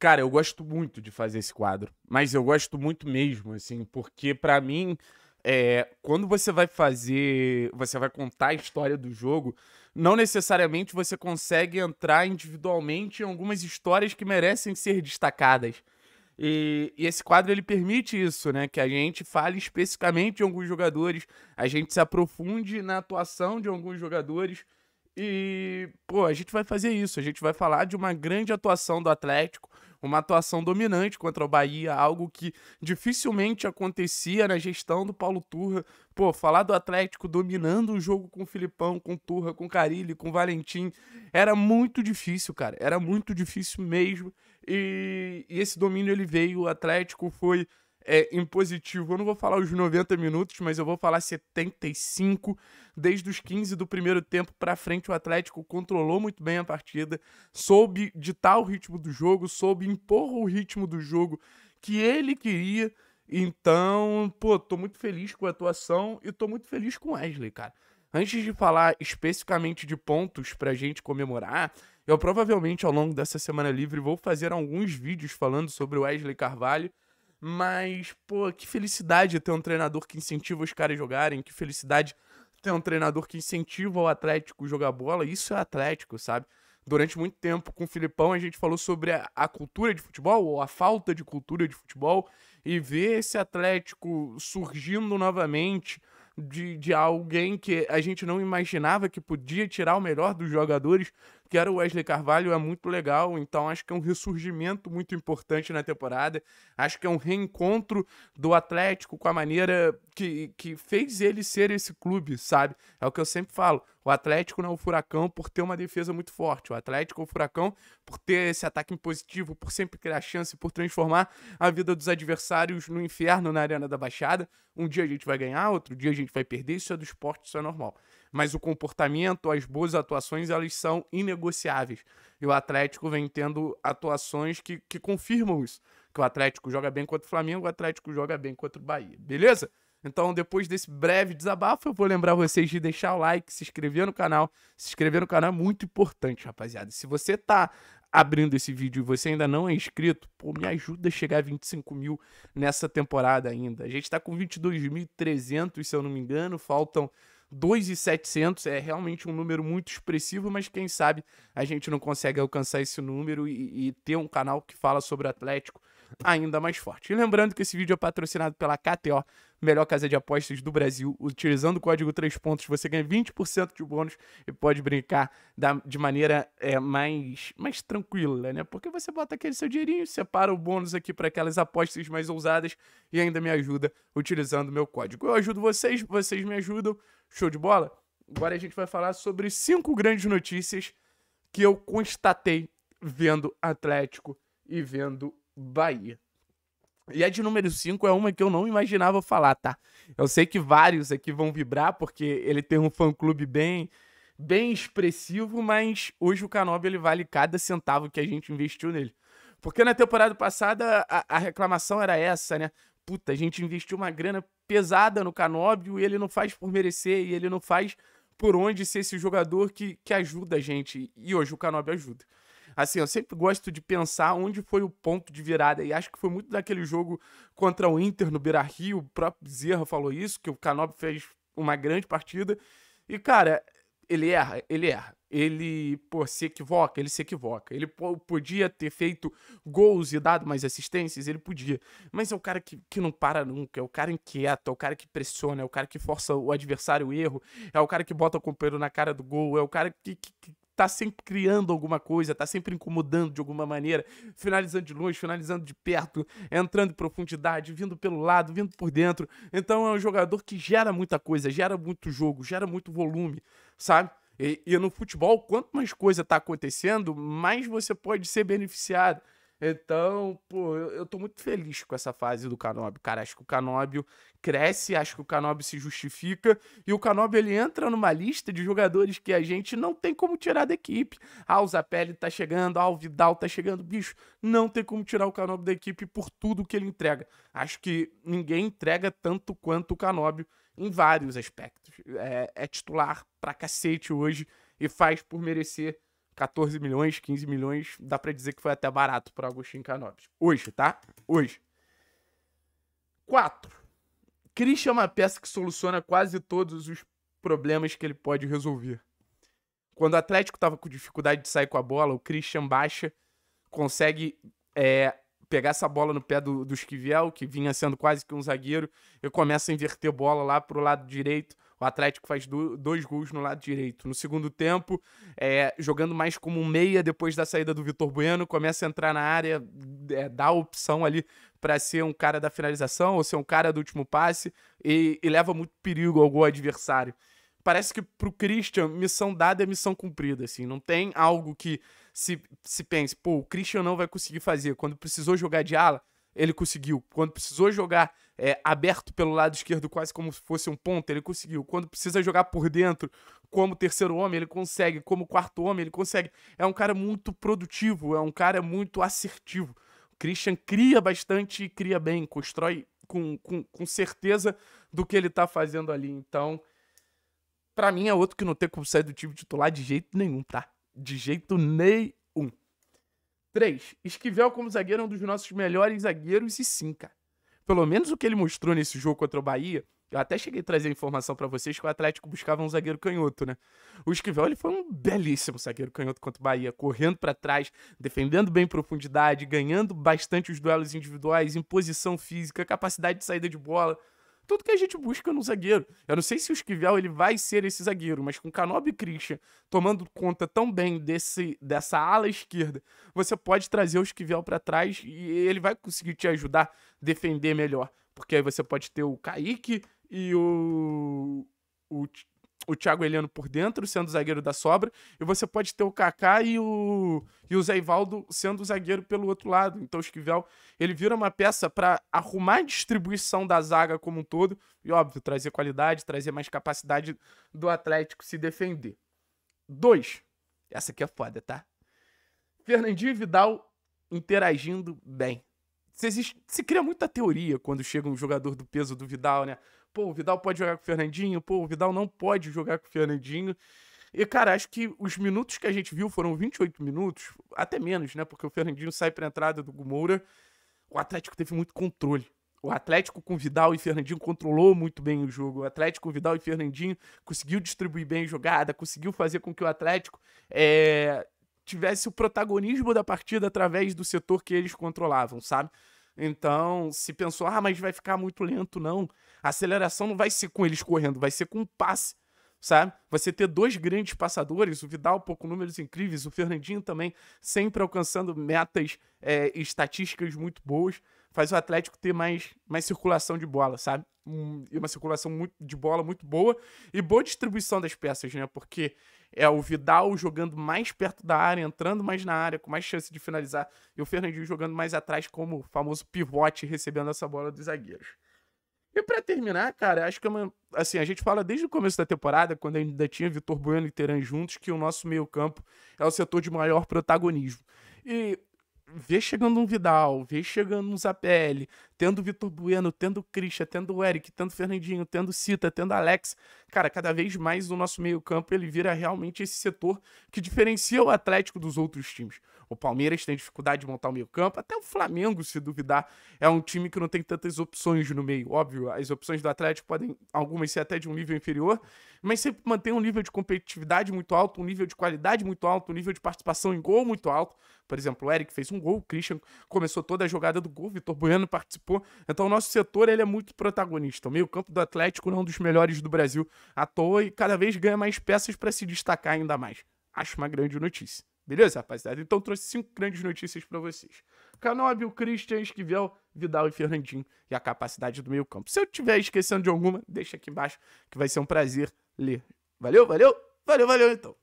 Cara, eu gosto muito de fazer esse quadro, mas eu gosto muito mesmo, assim, porque para mim, é, quando você vai fazer, você vai contar a história do jogo, não necessariamente você consegue entrar individualmente em algumas histórias que merecem ser destacadas. E, e, esse quadro ele permite isso, né? Que a gente fale especificamente de alguns jogadores, a gente se aprofunde na atuação de alguns jogadores. E, pô, a gente vai fazer isso. A gente vai falar de uma grande atuação do Atlético, uma atuação dominante contra o Bahia, algo que dificilmente acontecia na gestão do Paulo Turra. Pô, falar do Atlético dominando o jogo com o Filipão, com o Turra, com o Carilli, com o Valentim, era muito difícil, cara. Era muito difícil mesmo. E, e esse domínio ele veio, o Atlético foi é, impositivo. Eu não vou falar os 90 minutos, mas eu vou falar 75. Desde os 15 do primeiro tempo para frente, o Atlético controlou muito bem a partida, soube ditar o ritmo do jogo, soube impor o ritmo do jogo que ele queria. Então, pô, tô muito feliz com a atuação e tô muito feliz com o Wesley, cara. Antes de falar especificamente de pontos pra gente comemorar, eu provavelmente ao longo dessa semana livre vou fazer alguns vídeos falando sobre o Wesley Carvalho. Mas, pô, que felicidade ter um treinador que incentiva os caras a jogarem, que felicidade ter um treinador que incentiva o Atlético a jogar bola. Isso é Atlético, sabe? Durante muito tempo com o Filipão a gente falou sobre a, a cultura de futebol ou a falta de cultura de futebol e ver esse Atlético surgindo novamente de, de alguém que a gente não imaginava que podia tirar o melhor dos jogadores que era o Wesley Carvalho, é muito legal, então acho que é um ressurgimento muito importante na temporada. Acho que é um reencontro do Atlético com a maneira que, que fez ele ser esse clube, sabe? É o que eu sempre falo. O Atlético não é o Furacão por ter uma defesa muito forte. O Atlético é o Furacão por ter esse ataque positivo, por sempre criar chance, por transformar a vida dos adversários no inferno na Arena da Baixada. Um dia a gente vai ganhar, outro dia a gente vai perder. Isso é do esporte, isso é normal mas o comportamento, as boas atuações, elas são inegociáveis. E o Atlético vem tendo atuações que, que confirmam isso. Que o Atlético joga bem contra o Flamengo, o Atlético joga bem contra o Bahia. Beleza? Então, depois desse breve desabafo, eu vou lembrar vocês de deixar o like, se inscrever no canal. Se inscrever no canal é muito importante, rapaziada. Se você tá abrindo esse vídeo e você ainda não é inscrito, pô, me ajuda a chegar a 25 mil nessa temporada ainda. A gente tá com 22.300, se eu não me engano. Faltam 2,700 é realmente um número muito expressivo, mas quem sabe a gente não consegue alcançar esse número e, e ter um canal que fala sobre o Atlético ainda mais forte. E lembrando que esse vídeo é patrocinado pela KTO, melhor casa de apostas do Brasil. Utilizando o código 3 pontos, você ganha 20% de bônus e pode brincar da, de maneira é, mais, mais tranquila, né? Porque você bota aquele seu dinheirinho, separa o bônus aqui para aquelas apostas mais ousadas e ainda me ajuda utilizando meu código. Eu ajudo vocês, vocês me ajudam. Show de bola? Agora a gente vai falar sobre cinco grandes notícias que eu constatei vendo Atlético e vendo Bahia. E a de número 5 é uma que eu não imaginava falar, tá? Eu sei que vários aqui vão vibrar, porque ele tem um fã-clube bem bem expressivo, mas hoje o Canobi ele vale cada centavo que a gente investiu nele. Porque na temporada passada a, a reclamação era essa, né? Puta, a gente investiu uma grana pesada no Canóbio e ele não faz por merecer, e ele não faz por onde ser esse jogador que, que ajuda a gente. E hoje o Canóbio ajuda. Assim, eu sempre gosto de pensar onde foi o ponto de virada. E acho que foi muito daquele jogo contra o Inter no Beira Rio. O próprio Zerra falou isso, que o Canob fez uma grande partida. E, cara, ele erra, ele erra. Ele, pô, se equivoca, ele se equivoca. Ele pô, podia ter feito gols e dado mais assistências, ele podia. Mas é o cara que, que não para nunca, é o cara inquieto, é o cara que pressiona, é o cara que força o adversário o erro, é o cara que bota o companheiro na cara do gol, é o cara que, que, tá sempre criando alguma coisa, tá sempre incomodando de alguma maneira, finalizando de longe, finalizando de perto, entrando em profundidade, vindo pelo lado, vindo por dentro. Então é um jogador que gera muita coisa, gera muito jogo, gera muito volume, sabe? E, e no futebol, quanto mais coisa tá acontecendo, mais você pode ser beneficiado. Então, pô, eu, eu tô muito feliz com essa fase do Canóbio, cara. Acho que o Canóbio cresce, acho que o Canóbio se justifica. E o Canóbio, ele entra numa lista de jogadores que a gente não tem como tirar da equipe. Ah, o Zapelli tá chegando, ah, o Vidal tá chegando. Bicho, não tem como tirar o Canóbio da equipe por tudo que ele entrega. Acho que ninguém entrega tanto quanto o Canóbio em vários aspectos. É, é titular pra cacete hoje e faz por merecer 14 milhões, 15 milhões, dá para dizer que foi até barato para Agostinho Canopes. Hoje, tá? Hoje. 4. Christian é uma peça que soluciona quase todos os problemas que ele pode resolver. Quando o Atlético estava com dificuldade de sair com a bola, o Christian baixa, consegue é, pegar essa bola no pé do, do Esquivel, que vinha sendo quase que um zagueiro, e começa a inverter bola lá pro lado direito. O Atlético faz do, dois gols no lado direito. No segundo tempo, é, jogando mais como um meia depois da saída do Vitor Bueno, começa a entrar na área, é, dá a opção ali para ser um cara da finalização ou ser um cara do último passe e, e leva muito perigo ao gol adversário parece que pro Christian, missão dada é missão cumprida, assim. Não tem algo que se, se pense, pô, o Christian não vai conseguir fazer. Quando precisou jogar de ala, ele conseguiu. Quando precisou jogar é, aberto pelo lado esquerdo, quase como se fosse um ponto, ele conseguiu. Quando precisa jogar por dentro, como terceiro homem, ele consegue. Como quarto homem, ele consegue. É um cara muito produtivo, é um cara muito assertivo. O Christian cria bastante e cria bem, constrói com, com, com certeza do que ele está fazendo ali. Então, para mim é outro que não tem como sair do time titular de jeito nenhum, tá? De jeito nenhum. 3. Esquivel como zagueiro é um dos nossos melhores zagueiros e sim, cara. Pelo menos o que ele mostrou nesse jogo contra o Bahia, eu até cheguei a trazer a informação para vocês que o Atlético buscava um zagueiro canhoto, né? O Esquivel ele foi um belíssimo zagueiro canhoto contra o Bahia, correndo para trás, defendendo bem profundidade, ganhando bastante os duelos individuais, imposição física, capacidade de saída de bola tudo que a gente busca no zagueiro. Eu não sei se o Esquivel ele vai ser esse zagueiro, mas com Canob e Christian tomando conta tão bem desse, dessa ala esquerda, você pode trazer o Esquivel para trás e ele vai conseguir te ajudar a defender melhor. Porque aí você pode ter o Kaique e o, o o Thiago Heleno por dentro, sendo o zagueiro da sobra, e você pode ter o Kaká e o, e o Zé Ivaldo sendo o zagueiro pelo outro lado. Então o Esquivel, ele vira uma peça para arrumar a distribuição da zaga como um todo, e óbvio, trazer qualidade, trazer mais capacidade do Atlético se defender. Dois, essa aqui é foda, tá? Fernandinho e Vidal interagindo bem. Se, existe, se cria muita teoria quando chega um jogador do peso do Vidal, né? Pô, o Vidal pode jogar com o Fernandinho, pô, o Vidal não pode jogar com o Fernandinho. E, cara, acho que os minutos que a gente viu foram 28 minutos, até menos, né? Porque o Fernandinho sai pra entrada do Moura. O Atlético teve muito controle. O Atlético com Vidal e Fernandinho controlou muito bem o jogo. O Atlético, Vidal e Fernandinho conseguiu distribuir bem a jogada, conseguiu fazer com que o Atlético é, tivesse o protagonismo da partida através do setor que eles controlavam, sabe? Então, se pensou, ah, mas vai ficar muito lento, não. A aceleração não vai ser com eles correndo, vai ser com um passe, sabe? Você ter dois grandes passadores, o Vidal pouco números incríveis, o Fernandinho também sempre alcançando metas é, estatísticas muito boas faz o Atlético ter mais, mais circulação de bola, sabe? Um, uma circulação muito, de bola muito boa e boa distribuição das peças, né? Porque é o Vidal jogando mais perto da área, entrando mais na área, com mais chance de finalizar, e o Fernandinho jogando mais atrás como o famoso pivote, recebendo essa bola dos zagueiros. E para terminar, cara, acho que é uma, assim, a gente fala desde o começo da temporada, quando ainda tinha Vitor Bueno e Teran juntos, que o nosso meio-campo é o setor de maior protagonismo. E vê chegando um Vidal, vê chegando um Zapelli, tendo Vitor Bueno, tendo Christian, tendo o Eric, tendo Fernandinho, tendo Cita, tendo Alex. Cara, cada vez mais o nosso meio-campo ele vira realmente esse setor que diferencia o Atlético dos outros times. O Palmeiras tem dificuldade de montar o meio campo. Até o Flamengo, se duvidar, é um time que não tem tantas opções no meio. Óbvio, as opções do Atlético podem, algumas ser até de um nível inferior, mas sempre mantém um nível de competitividade muito alto, um nível de qualidade muito alto, um nível de participação em gol muito alto. Por exemplo, o Eric fez um gol, o Christian começou toda a jogada do gol, o Vitor Bueno participou. Então, o nosso setor ele é muito protagonista. O meio-campo do Atlético é um dos melhores do Brasil à toa e cada vez ganha mais peças para se destacar ainda mais. Acho uma grande notícia. Beleza, rapaziada? Então trouxe cinco grandes notícias para vocês. o Christian, Esquivel, Vidal e Fernandinho e a capacidade do meio campo. Se eu estiver esquecendo de alguma, deixa aqui embaixo que vai ser um prazer ler. Valeu, valeu, valeu, valeu então.